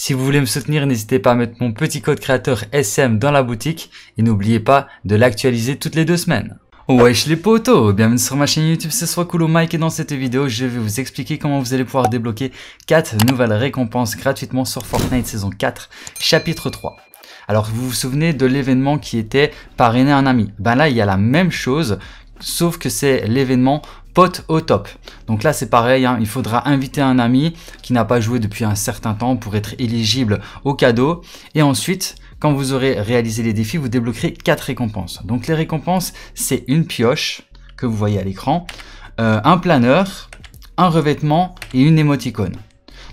Si vous voulez me soutenir, n'hésitez pas à mettre mon petit code créateur SM dans la boutique et n'oubliez pas de l'actualiser toutes les deux semaines. Wesh les potos, bienvenue sur ma chaîne YouTube, c'est soit cool Mike et dans cette vidéo je vais vous expliquer comment vous allez pouvoir débloquer 4 nouvelles récompenses gratuitement sur Fortnite saison 4 chapitre 3. Alors vous vous souvenez de l'événement qui était parrainer un ami, ben là il y a la même chose sauf que c'est l'événement au top. Donc là, c'est pareil, hein. il faudra inviter un ami qui n'a pas joué depuis un certain temps pour être éligible au cadeau. Et ensuite, quand vous aurez réalisé les défis, vous débloquerez 4 récompenses. Donc les récompenses, c'est une pioche que vous voyez à l'écran, euh, un planeur, un revêtement et une émoticône.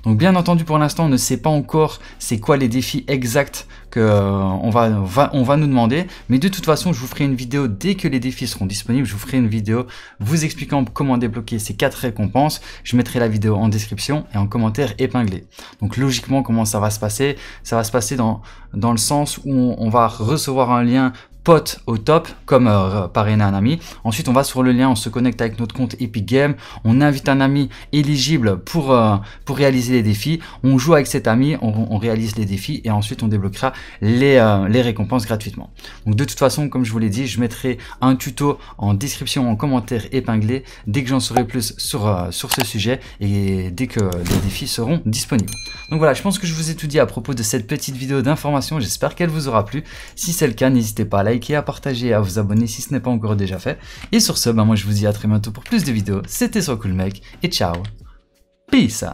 Donc bien entendu pour l'instant on ne sait pas encore c'est quoi les défis exacts que euh, on, va, on, va, on va nous demander, mais de toute façon je vous ferai une vidéo dès que les défis seront disponibles, je vous ferai une vidéo vous expliquant comment débloquer ces quatre récompenses, je mettrai la vidéo en description et en commentaire épinglé. Donc logiquement comment ça va se passer Ça va se passer dans, dans le sens où on, on va recevoir un lien pote au top, comme euh, parrainer un ami. Ensuite, on va sur le lien, on se connecte avec notre compte Epic Game, on invite un ami éligible pour, euh, pour réaliser les défis, on joue avec cet ami, on, réalise les défis et ensuite on débloquera euh, les, récompenses gratuitement. Donc de toute façon, comme je vous l'ai dit, je mettrai un tuto en description, en commentaire épinglé dès que j'en saurai plus sur, sur ce sujet et dès que les défis seront disponibles. Donc voilà, je pense que je vous ai tout dit à propos de cette petite vidéo d'information, j'espère qu'elle vous aura plu. Si c'est le cas, n'hésitez pas à liker liker, à partager, à vous abonner si ce n'est pas encore déjà fait. Et sur ce, ben moi je vous dis à très bientôt pour plus de vidéos. C'était sur Cool Mec et ciao. Peace